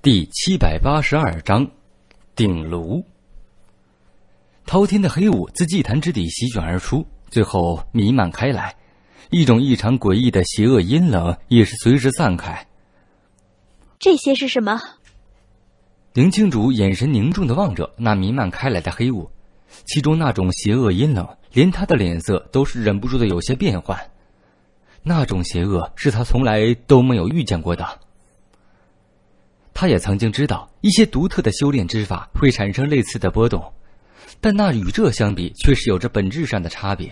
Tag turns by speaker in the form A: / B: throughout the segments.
A: 第七百八十二章，鼎炉。滔天的黑雾自祭坛之底席卷而出，最后弥漫开来，一种异常诡异的邪恶阴冷也是随之散开。这些是什么？林青竹眼神凝重的望着那弥漫开来的黑雾，其中那种邪恶阴冷，连他的脸色都是忍不住的有些变幻。那种邪恶是他从来都没有遇见过的。他也曾经知道一些独特的修炼之法会产生类似的波动，但那与这相比却是有着本质上的差别。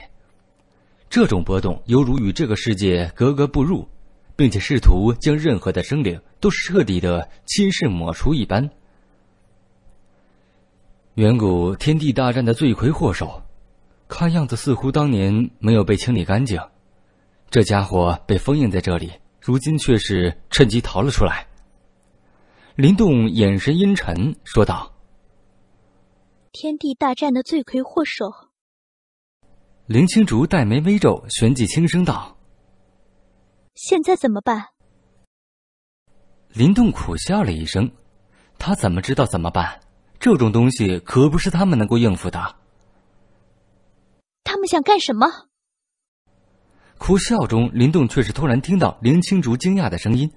A: 这种波动犹如与这个世界格格不入，并且试图将任何的生灵都彻底的侵蚀抹除一般。远古天地大战的罪魁祸首，看样子似乎当年没有被清理干净，这家伙被封印在这里，如今却是趁机逃了出来。林动眼神阴沉，说道：“天地大战的罪魁祸首。”林青竹黛眉微皱，旋即轻声道：“现在怎么办？”林动苦笑了一声：“他怎么知道怎么办？这种东西可不是他们能够应付的。”他们想干什么？苦笑中，林动却是突然听到林青竹惊讶的声音。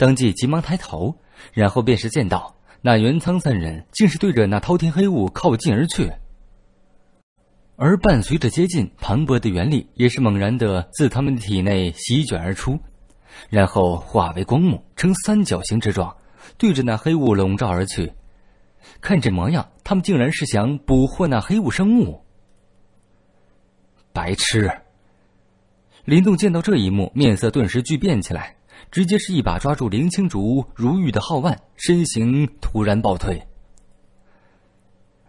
A: 当即急忙抬头，然后便是见到那元苍三人竟是对着那滔天黑雾靠近而去。而伴随着接近，磅礴的原力也是猛然的自他们体内席卷而出，然后化为光幕，呈三角形之状，对着那黑雾笼罩而去。看这模样，他们竟然是想捕获那黑雾生物。白痴！林动见到这一幕，面色顿时巨变起来。直接是一把抓住林青竹如玉的号腕，身形突然暴退。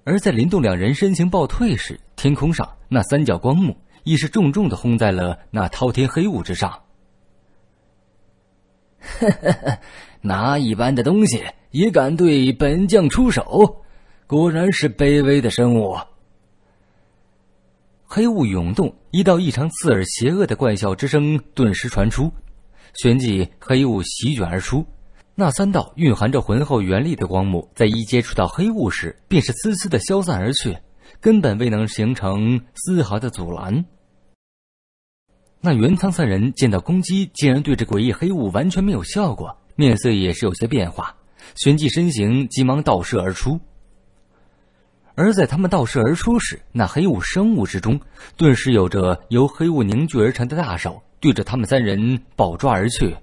A: 而在林动两人身形暴退时，天空上那三角光幕已是重重的轰在了那滔天黑雾之上。哈哈哈！拿一般的东西也敢对本将出手，果然是卑微的生物。黑雾涌动，一道异常刺耳、邪恶的怪笑之声顿时传出。旋即，黑雾席卷而出。那三道蕴含着浑厚元力的光幕，在一接触到黑雾时，便是丝丝的消散而去，根本未能形成丝毫的阻拦。那元苍三人见到攻击竟然对这诡异黑雾完全没有效果，面色也是有些变化。旋即，身形急忙倒射而出。而在他们倒射而出时，那黑雾生物之中，顿时有着由黑雾凝聚而成的大手。对着他们三人暴抓而去，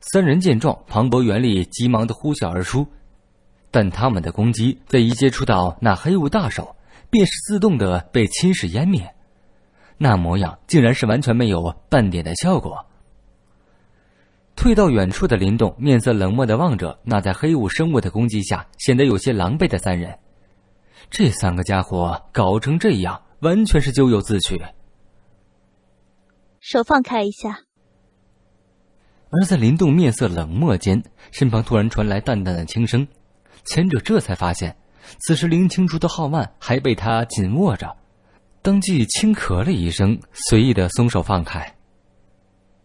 A: 三人见状，磅礴原力急忙的呼啸而出，但他们的攻击在一接触到那黑雾大手，便是自动的被侵蚀湮灭，那模样竟然是完全没有半点的效果。退到远处的林动面色冷漠的望着那在黑雾生物的攻击下显得有些狼狈的三人，这三个家伙搞成这样，完全是咎由自取。手放开一下。而在林动面色冷漠间，身旁突然传来淡淡的轻声，前者这才发现，此时林青竹的号脉还被他紧握着，当即轻咳了一声，随意的松手放开。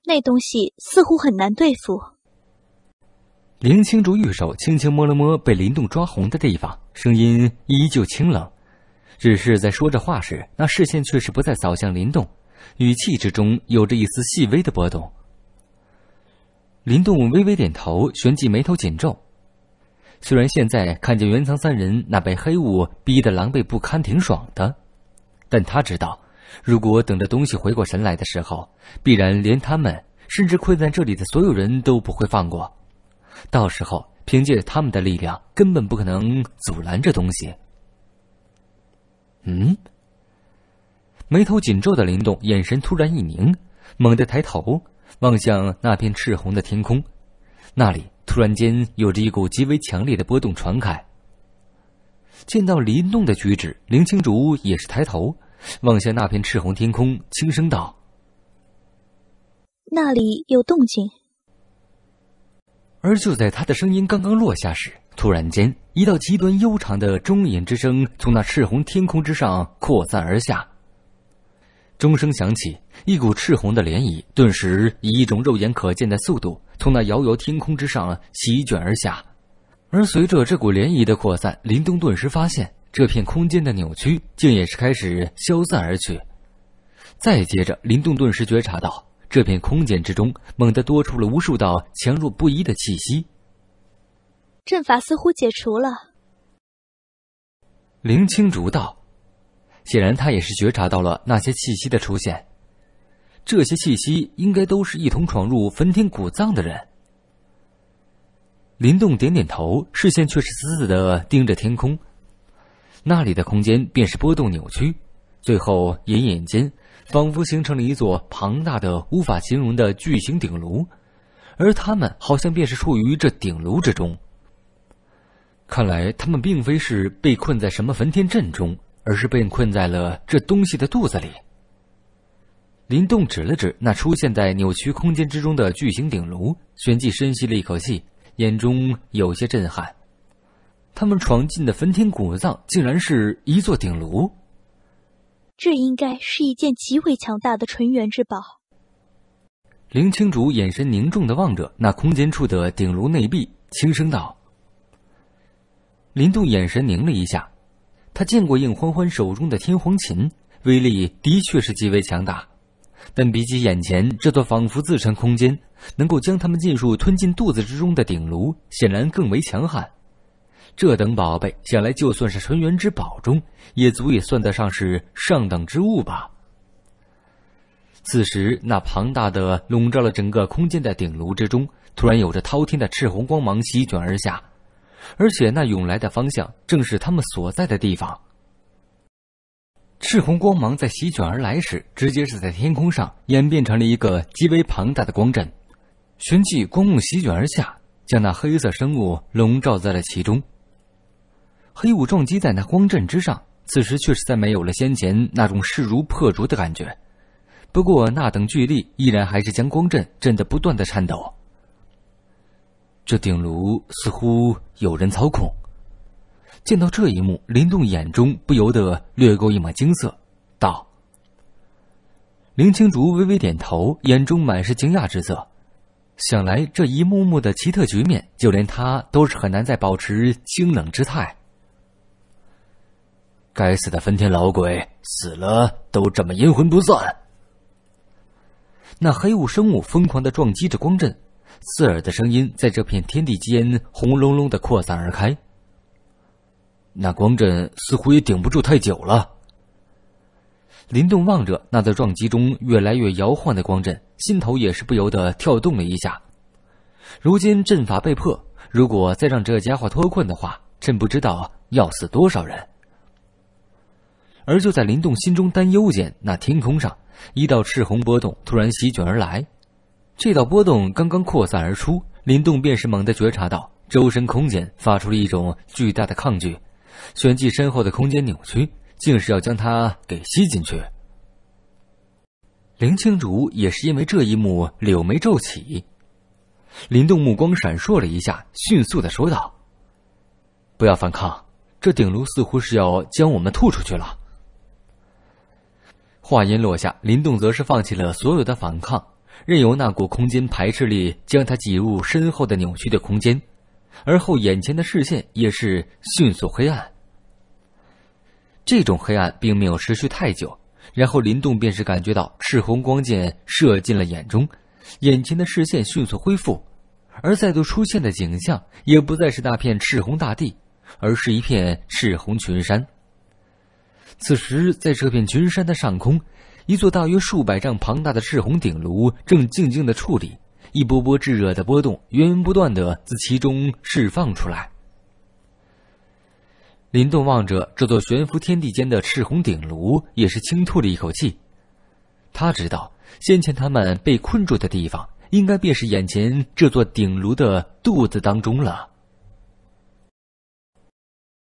A: 那东西似乎很难对付。林青竹玉手轻轻摸了摸被林动抓红的地方，声音依旧清冷，只是在说着话时，那视线却是不再扫向林动。语气之中有着一丝细微的波动。林动微微点头，旋即眉头紧皱。虽然现在看见元藏三人那被黑雾逼得狼狈不堪，挺爽的，但他知道，如果等着东西回过神来的时候，必然连他们甚至困在这里的所有人都不会放过。到时候，凭借他们的力量，根本不可能阻拦这东西。嗯。眉头紧皱的林动眼神突然一凝，猛地抬头望向那片赤红的天空，那里突然间有着一股极为强烈的波动传开。见到林动的举止，林青竹也是抬头望向那片赤红天空，轻声道：“那里有动静。”而就在他的声音刚刚落下时，突然间一道极端悠长的钟引之声从那赤红天空之上扩散而下。钟声响起，一股赤红的涟漪顿时以一种肉眼可见的速度从那遥遥天空之上席卷而下，而随着这股涟漪的扩散，林动顿时发现这片空间的扭曲竟也是开始消散而去。再接着，林动顿时觉察到这片空间之中猛地多出了无数道强弱不一的气息。阵法似乎解除了，林青竹道。显然，他也是觉察到了那些气息的出现。这些气息应该都是一同闯入焚天古藏的人。林动点点头，视线却是死死的盯着天空，那里的空间便是波动扭曲，最后隐隐间仿佛形成了一座庞大的、无法形容的巨型顶炉，而他们好像便是处于这顶炉之中。看来，他们并非是被困在什么焚天阵中。而是被困在了这东西的肚子里。林动指了指那出现在扭曲空间之中的巨型鼎炉，旋即深吸了一口气，眼中有些震撼。他们闯进的焚天古藏竟然是一座鼎炉。这应该是一件极为强大的纯元之宝。林青竹眼神凝重的望着那空间处的鼎炉内壁，轻声道。林动眼神凝了一下。他见过应欢欢手中的天皇琴，威力的确是极为强大，但比起眼前这座仿佛自成空间、能够将他们尽数吞进肚子之中的鼎炉，显然更为强悍。这等宝贝，想来就算是纯元之宝中，也足以算得上是上等之物吧。此时，那庞大的笼罩了整个空间的鼎炉之中，突然有着滔天的赤红光芒席卷而下。而且那涌来的方向正是他们所在的地方。赤红光芒在席卷而来时，直接是在天空上演变成了一个极为庞大的光阵，旋即光幕席卷而下，将那黑色生物笼罩在了其中。黑雾撞击在那光阵之上，此时却是在没有了先前那种势如破竹的感觉，不过那等巨力依然还是将光阵震得不断的颤抖。这顶炉似乎有人操控。见到这一幕，林动眼中不由得掠过一抹惊色，道：“林青竹微微点头，眼中满是惊讶之色。想来这一幕幕的奇特局面，就连他都是很难再保持清冷之态。该死的焚天老鬼，死了都这么阴魂不散！那黑雾生物疯狂的撞击着光阵。”刺耳的声音在这片天地间轰隆隆的扩散而开，那光阵似乎也顶不住太久了。林动望着那在撞击中越来越摇晃的光阵，心头也是不由得跳动了一下。如今阵法被破，如果再让这家伙脱困的话，真不知道要死多少人。而就在林动心中担忧间，那天空上一道赤红波动突然席卷而来。这道波动刚刚扩散而出，林动便是猛地觉察到周身空间发出了一种巨大的抗拒，旋即身后的空间扭曲，竟是要将他给吸进去。林青竹也是因为这一幕，柳眉皱起。林动目光闪烁了一下，迅速的说道：“不要反抗，这顶炉似乎是要将我们吐出去了。”话音落下，林动则是放弃了所有的反抗。任由那股空间排斥力将他挤入深厚的扭曲的空间，而后眼前的视线也是迅速黑暗。这种黑暗并没有持续太久，然后林动便是感觉到赤红光剑射进了眼中，眼前的视线迅速恢复，而再度出现的景象也不再是那片赤红大地，而是一片赤红群山。此时，在这片群山的上空。一座大约数百丈庞大的赤红顶炉正静静的矗立，一波波炙热的波动源源不断的自其中释放出来。林动望着这座悬浮天地间的赤红顶炉，也是轻吐了一口气。他知道，先前他们被困住的地方，应该便是眼前这座顶炉的肚子当中了。